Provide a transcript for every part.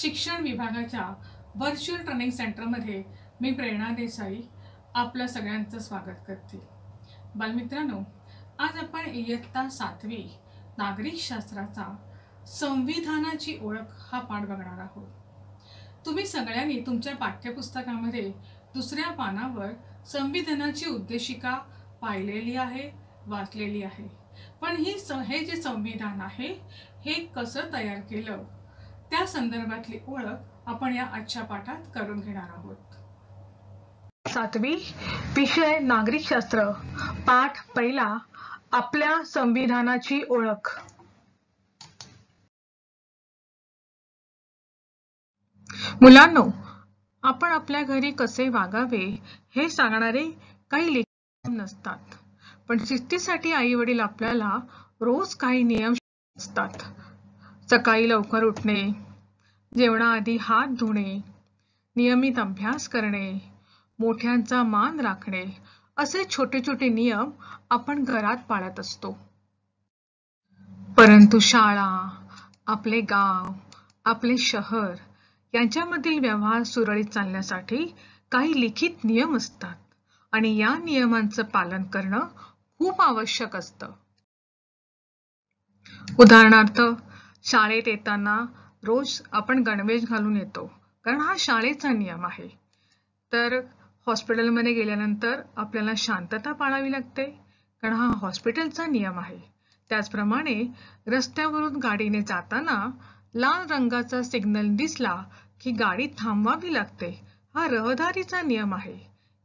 शिक्षण विभागाच्या virtual training सेंटरमध्ये मी प्रेरणा देसाई आपलं सगळ्यांचं स्वागत करते बालमित्रांनो आज आपण इयत्ता सातवी नागरिकशास्त्राचा संविधानाची ओळख हा पाठ बघणार आहोत तुम्ही सगळ्यांनी तुमच्या पाठ्यपुस्तकामध्ये दुसऱ्या पानावर संविधानाची उद्देशिका पाहिलेली आहे वाचलेली आहे पण ही स हे जे संविधान आहे हे कसं तयार केलं त्या संदर्भातली ओळख आपण या आजच्या पाठात करून घेणार आहोत सातवी विषय शास्त्र पाठ पहिला आपल्या संविधानाची ओळख मुलांनो आपण आपल्या घरी कसे वागावे हे सांगणारे काही लेख नसतात पण शिस्तीसाठी आई वडील आपल्याला रोज काही नियम असतात सकाळी लवकर उठणे जेवणाआधी हात धुणे नियमित अभ्यास करणे मोठ्यांचा मान राखणे असे छोटे छोटे नियम आपण घरात पाळत असतो परंतु शाळा आपले गाव आपले शहर यांच्यामधील व्यवहार सुरळीत चालण्यासाठी काही लिखित नियम असतात आणि या नियमांचं पालन करणं खूप आवश्यक असतं उदाहरणार्थ शाळेत येताना रोज आपण गणवेश घालून येतो कारण हा शाळेचा नियम आहे तर हॉस्पिटलमध्ये गेल्यानंतर आपल्याला शांतता पाळावी लागते कारण हा हॉस्पिटलचा नियम आहे त्याचप्रमाणे रस्त्यावरून गाडीने जाताना लाल रंगाचा सिग्नल दिसला की गाडी थांबवावी लागते हा रहदारीचा नियम आहे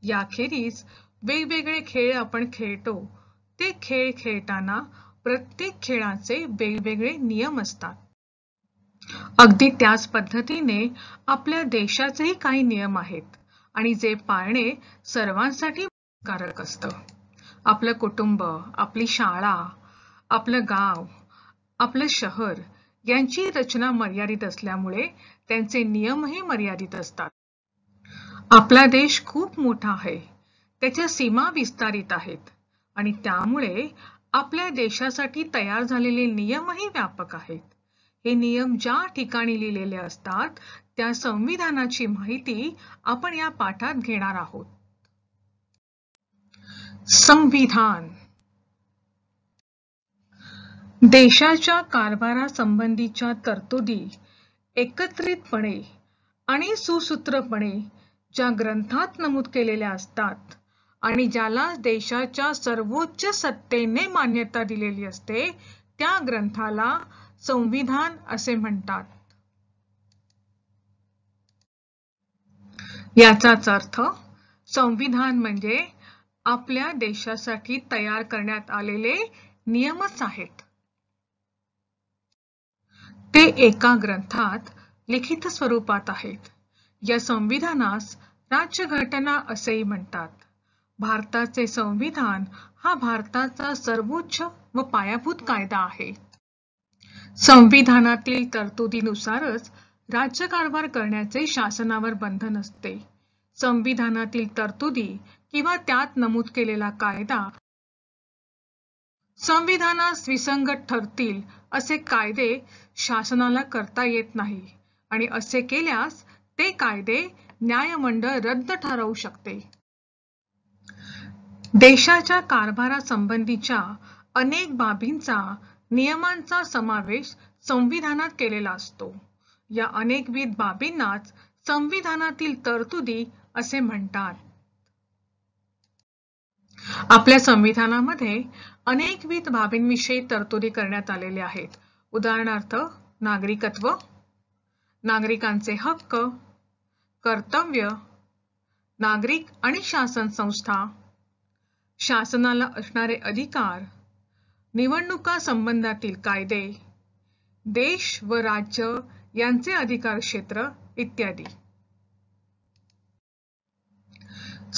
याखेरीज वेगवेगळे खेळ आपण खेळतो ते खेळ खेळताना प्रत्येक खेळाचे वेगवेगळे नियम असतात अगदी त्याच पद्धतीने आपल्या देशाचेही काही नियम आहेत आणि जे पाळणे सर्वांसाठी कारक असतं आपलं कुटुंब आपली शाळा आपलं गाव आपलं शहर यांची रचना मर्यादित असल्यामुळे त्यांचे नियमही मर्यादित असतात आपला देश खूप मोठा आहे त्याच्या सीमा विस्तारित आहेत आणि त्यामुळे आपल्या देशासाठी तयार झालेले नियमही व्यापक आहेत हे नियम ज्या ठिकाणी लिहिलेले असतात त्या संविधानाची माहिती आपण या पाठात घेणार आहोत संविधान देशाच्या कारभारासंबंधीच्या तरतुदी एकत्रितपणे आणि सुसूत्रपणे ज्या ग्रंथात नमूद केलेल्या असतात आणि ज्याला देशाच्या सर्वोच्च सत्तेने मान्यता दिलेली असते त्या ग्रंथाला संविधान असे म्हणतात याचाच अर्थ संविधान म्हणजे आपल्या देशासाठी तयार करण्यात आलेले नियमच आहेत ते एका ग्रंथात लिखित स्वरूपात आहेत या संविधानास राज्यघटना असेही म्हणतात भारताचे संविधान हा भारताचा सर्वोच्च व पायाभूत कायदा आहे संविधानातील तरतुदीनुसारच राज्यकारभार करण्याचे शासनावर बंधन असते संविधानातील तरतुदी किंवा त्यात नमूद केलेला कायदा संविधानास विसंगत ठरतील असे कायदे शासनाला करता येत नाही आणि असे केल्यास ते कायदे न्यायमंडळ रद्द ठरवू शकते देशाच्या कारभारासंबंधीच्या अनेक बाबींचा नियमांचा समावेश संविधानात केलेला असतो या अनेकविध बाबींनाच संविधानातील तरतुदी असे म्हणतात आपल्या संविधानामध्ये अनेकविध बाबींविषयी तरतुदी करण्यात आलेल्या आहेत उदाहरणार्थ नागरिकत्व नागरिकांचे हक्क कर्तव्य नागरिक आणि शासन संस्था शासनाला असणारे अधिकार निवडणुका संबंधातील कायदे देश व राज्य यांचे अधिकार क्षेत्र इत्यादी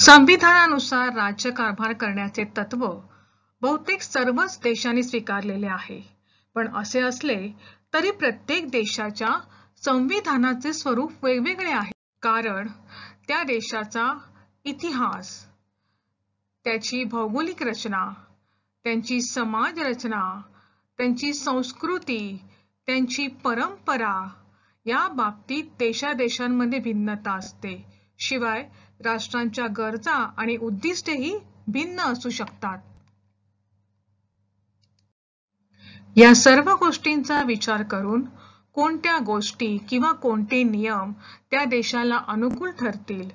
संविधानानुसार राज्यकारभार करण्याचे तत्व बहुतेक सर्वच देशांनी स्वीकारलेले आहे पण असे असले तरी प्रत्येक देशाच्या संविधानाचे स्वरूप वेगवेगळे आहे कारण त्या देशाचा इतिहास त्याची भौगोलिक रचना त्यांची समाज रचना त्यांची संस्कृती त्यांची परंपरा या बाबतीत देशादेशांमध्ये भिन्नता असते शिवाय राष्ट्रांच्या गरजा आणि उद्दिष्टेही भिन्न असू शकतात या सर्व गोष्टींचा विचार करून कोणत्या गोष्टी किंवा कोणते नियम त्या देशाला अनुकूल ठरतील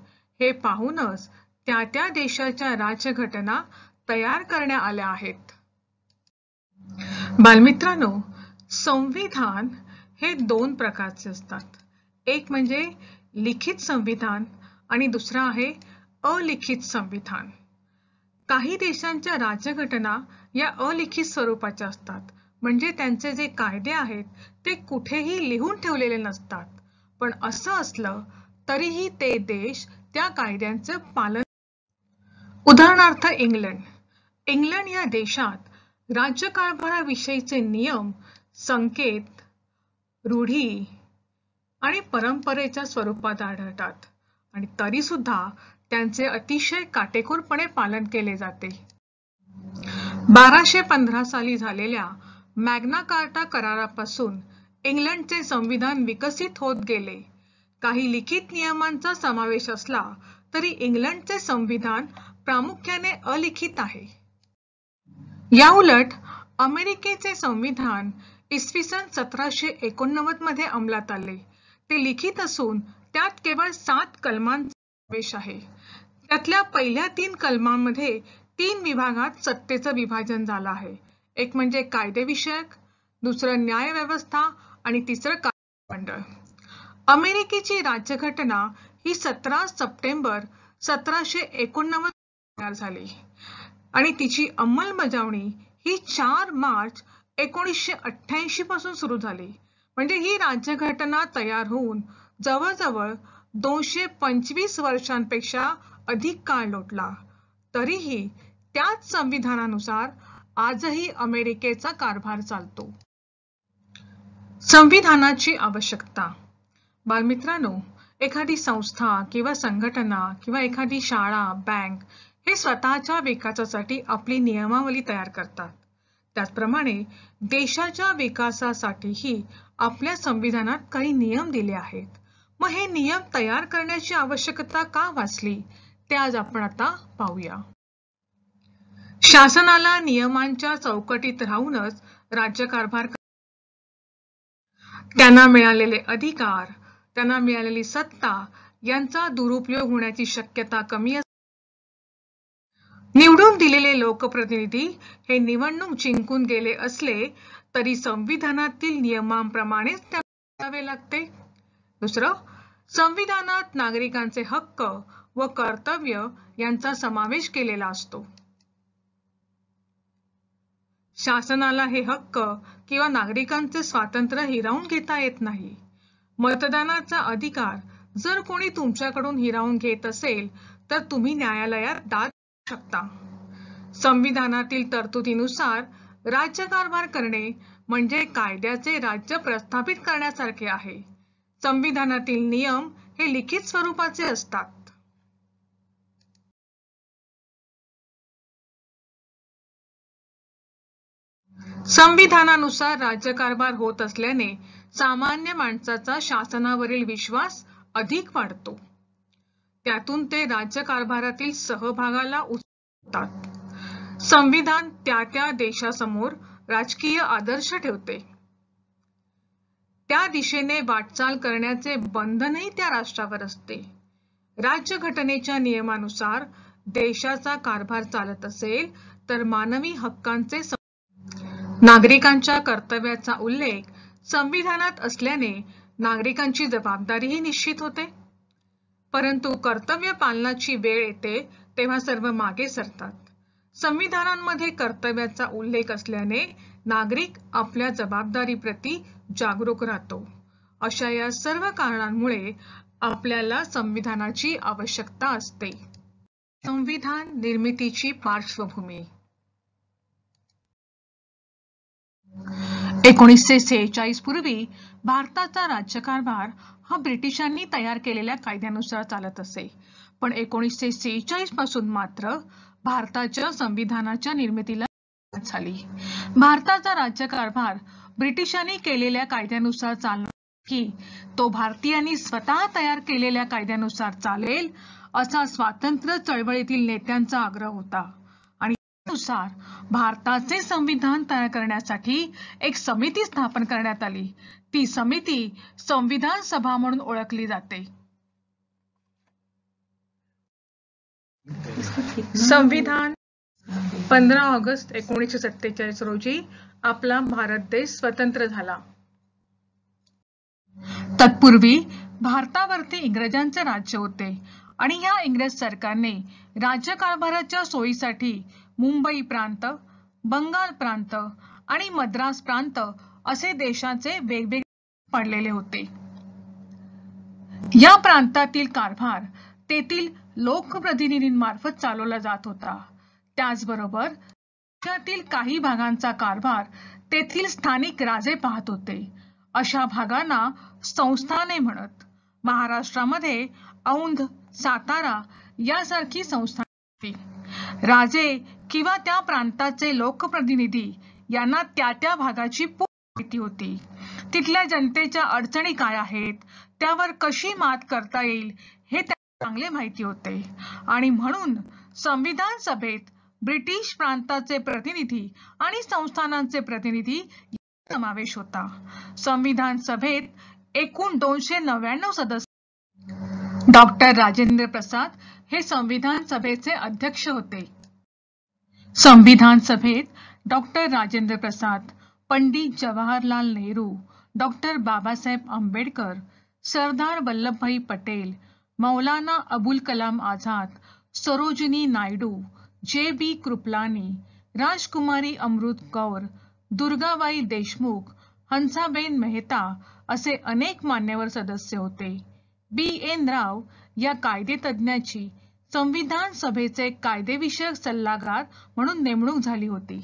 हे पाहूनच त्या त्या देशाच्या राजघटना तयार करण्यात आल्या आहेत बालमित्रांनो संविधान हे दोन प्रकारचे असतात एक म्हणजे लिखित संविधान आणि दुसरा आहे अलिखित संविधान काही देशांच्या राज्यघटना या अलिखित स्वरूपाच्या असतात म्हणजे त्यांचे जे कायदे आहेत ते कुठेही लिहून ठेवलेले नसतात पण असं असलं तरीही ते देश त्या कायद्यांचं पालन उदाहरणार्थ इंग्लंड इंग्लंड या देशात राज्यकारभाराविषयीचे नियम संकेत रूढी आणि परंपरेच्या स्वरूपात आढळतात आणि तरी सुद्धा त्यांचे अतिशय काटेकोरपणे पालन केले जाते बाराशे पंधरा साली झालेल्या मॅग्ना कार्टा करारापासून इंग्लंडचे संविधान विकसित होत गेले काही लिखित नियमांचा समावेश असला तरी इंग्लंडचे संविधान प्रामुख्याने अलिखित आहे उलट अमेरिकेचे संविधान इसवी सन सतराशे एकोणनव्वद मध्ये अंमलात आले ते लिखित असून त्यात केवळ सात कलमांचा समावेश आहे त्यातल्या पहिल्या तीन कलमांमध्ये तीन विभागात सत्तेचं विभाजन झालं आहे एक म्हणजे कायदेविषयक दुसरं व्यवस्था आणि तिसरं कायदेमंडळ अमेरिकेची राज्यघटना ही सतरा सप्टेंबर सतराशे एकोणनव्वद तयार झाली आणि तिची अंमलबजावणी ही चार मार्च एकोणीसशे अठ्ठ्याऐंशी पासून सुरू झाली म्हणजे ही राज्यघटना तयार होऊन जवळजवळ दोनशे पंचवीस वर्षांपेक्षा अधिक काळ लोटला तरीही त्याच संविधानानुसार आजही अमेरिकेचा कारभार चालतो संविधानाची आवश्यकता बालमित्रांनो एखादी संस्था किंवा संघटना किंवा एखादी शाळा बँक हे स्वतःच्या विकासासाठी आपली नियमावली तयार करतात त्याचप्रमाणे देशाच्या विकासासाठीही आपल्या संविधानात काही नियम दिले आहेत मग हे नियम तयार करण्याची आवश्यकता का वाचली ते आज आपण आता पाहूया शासनाला नियमांच्या चौकटीत राहूनच राज्यकारभार त्यांना मिळालेले अधिकार त्यांना मिळालेली सत्ता यांचा दुरुपयोग होण्याची शक्यता कमी असते निवडून दिलेले लोकप्रतिनिधी हे निवडणूक जिंकून गेले असले तरी संविधानातील नियमांप्रमाणेच त्यांना लागते दुसरं संविधानात नागरिकांचे हक्क व कर्तव्य यांचा समावेश केलेला असतो शासनाला हे हक्क किंवा नागरिकांचे स्वातंत्र्य हिरावून घेता येत नाही मतदानाचा अधिकार जर कोणी तुमच्याकडून हिरावून घेत असेल तर तुम्ही न्यायालयात दाद शकता संविधानातील तरतुदीनुसार राज्यकारभार करणे म्हणजे कायद्याचे राज्य प्रस्थापित करण्यासारखे आहे संविधानातील नियम हे लिखित स्वरूपाचे असतात संविधानानुसार राज्यकारभार होत असल्याने सामान्य माणसाचा शासनावरील विश्वास अधिक वाढतो त्यातून ते राज्यकारभारातील सहभागाला उचलतात संविधान त्या त्या देशासमोर राजकीय आदर्श ठेवते त्या दिशेने वाटचाल करण्याचे बंधनही त्या राष्ट्रावर असते राज्यघटनेच्या नियमानुसार देशाचा कारभार चालत असेल तर मानवी हक्कांचे नागरिकांच्या कर्तव्याचा उल्लेख संविधानात असल्याने नागरिकांची जबाबदारीही निश्चित होते परंतु कर्तव्य पालनाची वेळ येते तेव्हा सर्व मागे सरतात संविधानांमध्ये कर्तव्याचा उल्लेख असल्याने नागरिक आपल्या जबाबदारीप्रती जागरूक राहतो अशा या सर्व कारणांमुळे आपल्याला संविधानाची आवश्यकता असते संविधान निर्मितीची पार्श्वभूमी एकोणीसशे सेहेचाळीस पूर्वी भारताचा राज्यकारभार हा ब्रिटिशांनी तयार केलेल्या कायद्यानुसार चालत असे पण एकोणीसशे सेहेचाळीस पासून मात्र भारताच्या संविधानाच्या निर्मितीला झाली भारताचा राज्यकारभार ब्रिटिशांनी केलेल्या कायद्यानुसार चालणार की तो भारतीयांनी स्वतः तयार केलेल्या कायद्यानुसार चालेल असा स्वातंत्र्य चळवळीतील नेत्यांचा आग्रह होता भारताचे संविधान तयार करण्यासाठी एक समिती स्थापन करण्यात आली ती समिती संविधान सभा म्हणून ओळखली जाते संविधान पंधरा ऑगस्ट एकोणीसशे सत्तेचाळीस रोजी आपला भारत देश स्वतंत्र झाला तत्पूर्वी भारतावरती इंग्रजांचे राज्य होते आणि ह्या इंग्रज सरकारने राज्यकारभाराच्या सोयीसाठी मुंबई प्रांत बंगाल प्रांत आणि मद्रास प्रांत असे देशाचे वेगवेगळे पडलेले होते या प्रांतातील कारभार तेथील लोकप्रतिनिधींमार्फत चालवला जात होता त्याचबरोबर देशातील काही भागांचा कारभार तेथील स्थानिक राजे पाहत होते अशा भागांना संस्थाने म्हणत महाराष्ट्रामध्ये औंध सातारा यासारखी संस्था होती राजे किंवा त्या प्रांताचे लोकप्रतिनिधी यांना त्या त्या भागाची माहिती होती तिथल्या जनतेच्या अडचणी काय आहेत त्यावर कशी मात करता येईल हे चांगले माहिती होते आणि म्हणून संविधान सभेत ब्रिटिश प्रांताचे प्रतिनिधी आणि संस्थानांचे प्रतिनिधी समावेश होता संविधान सभेत एकूण दोनशे नव्याण्णव सदस्य डॉक्टर राजेंद्र प्रसाद हे संविधान सभेचे अध्यक्ष होते संविधान सभेत डॉक्टर राजेंद्र प्रसाद पंडित जवाहरलाल नेहरू डॉक्टर बाबासाहेब आंबेडकर सरदार वल्लभभाई पटेल मौलाना अबुल कलाम आझाद सरोजिनी नायडू जे बी कृपलानी राजकुमारी अमृत कौर दुर्गाबाई देशमुख हंसाबेन मेहता असे अनेक मान्यवर सदस्य होते बी एन राव या कायदेतज्ञाची संविधान सभेचे कायदेविषयक सल्लागार म्हणून नेमणूक झाली होती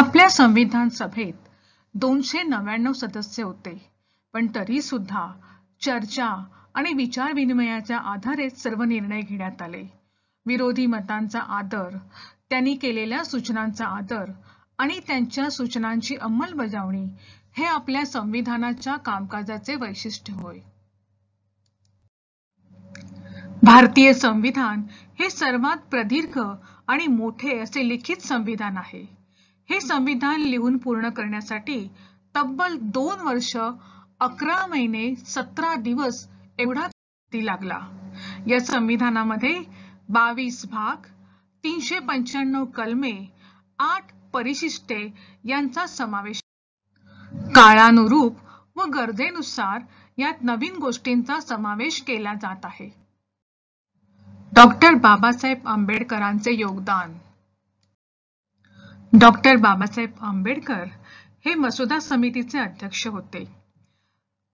आपल्या संविधान सभेत दोनशे नव्याण्णव सदस्य होते पण तरी सुद्धा चर्चा आणि विचारविनिमयाच्या आधारेच सर्व निर्णय घेण्यात आले विरोधी मतांचा आदर त्यांनी केलेल्या सूचनांचा आदर आणि त्यांच्या सूचनांची अंमलबजावणी हे आपल्या संविधानाच्या कामकाजाचे वैशिष्ट्य होय भारतीय संविधान हे सर्वात प्रदीर्घ आणि मोठे असे लिखित संविधान आहे हे संविधान लिहून पूर्ण करण्यासाठी तब्बल दोन वर्ष अकरा महिने सतरा दिवस एवढा लागला या संविधानामध्ये बावीस भाग तीनशे पंच्याण्णव कलमे आठ परिशिष्टे यांचा समावेश काळानुरूप व गरजेनुसार यात नवीन गोष्टींचा समावेश केला जात आहे डॉक्टर बाबासाहेब आंबेडकरांचे योगदान डॉक्टर बाबासाहेब आंबेडकर हे मसुदा समितीचे अध्यक्ष होते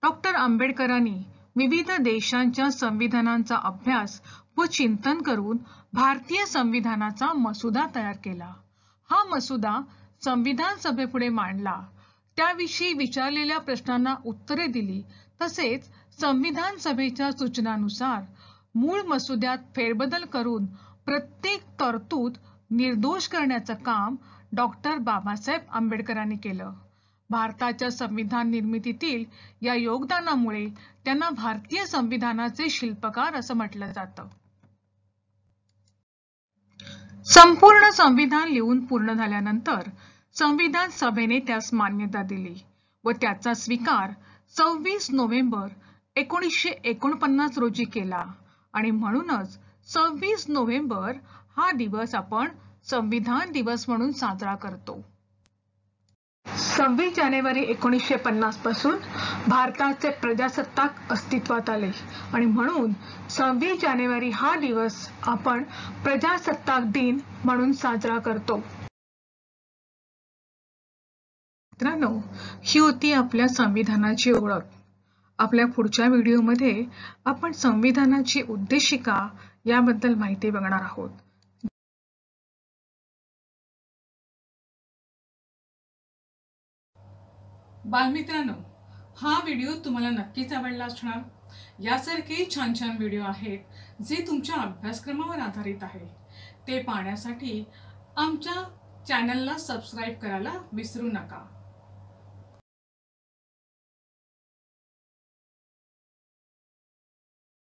डॉक्टर आंबेडकरांनी विविध देशांच्या संविधानांचा अभ्यास व चिंतन करून भारतीय संविधानाचा मसुदा तयार केला हा मसुदा संविधान सभेपुढे मांडला त्याविषयी विचारलेल्या प्रश्नांना उत्तरे दिली तसेच संविधान सभेच्या सूचनानुसार मूळ मसुद्यात फेरबदल करून प्रत्येक तरतूद निर्दोष करण्याचं काम डॉक्टर बाबासाहेब आंबेडकरांनी केलं भारताच्या संविधान निर्मितीतील या योगदानामुळे त्यांना भारतीय संविधानाचे शिल्पकार असं म्हटलं जात संपूर्ण संविधान लिहून पूर्ण झाल्यानंतर संविधान सभेने त्यास मान्यता दिली व त्याचा स्वीकार सव्वीस नोव्हेंबर एकोणीसशे एकोणपन्नास रोजी केला आणि म्हणूनच सव्वीस नोव्हेंबर हा दिवस आपण संविधान दिवस म्हणून साजरा करतो सव्वीस जानेवारी एकोणीसशे पन्नास पासून भारताचे प्रजासत्ताक अस्तित्वात आले आणि म्हणून सव्वीस जानेवारी हा दिवस आपण प्रजासत्ताक दिन म्हणून साजरा करतो मित्रांनो ही होती आपल्या संविधानाची ओळख आपल्या पुढच्या व्हिडिओमध्ये आपण संविधानाची उद्देशिका याबद्दल माहिती बघणार आहोत बालमित्रांनो हा व्हिडिओ तुम्हाला नक्कीच आवडला असणार यासारखे छान छान व्हिडिओ आहेत जे तुमच्या अभ्यासक्रमावर आधारित आहे ते पाहण्यासाठी आमच्या चॅनलला सबस्क्राईब करायला विसरू नका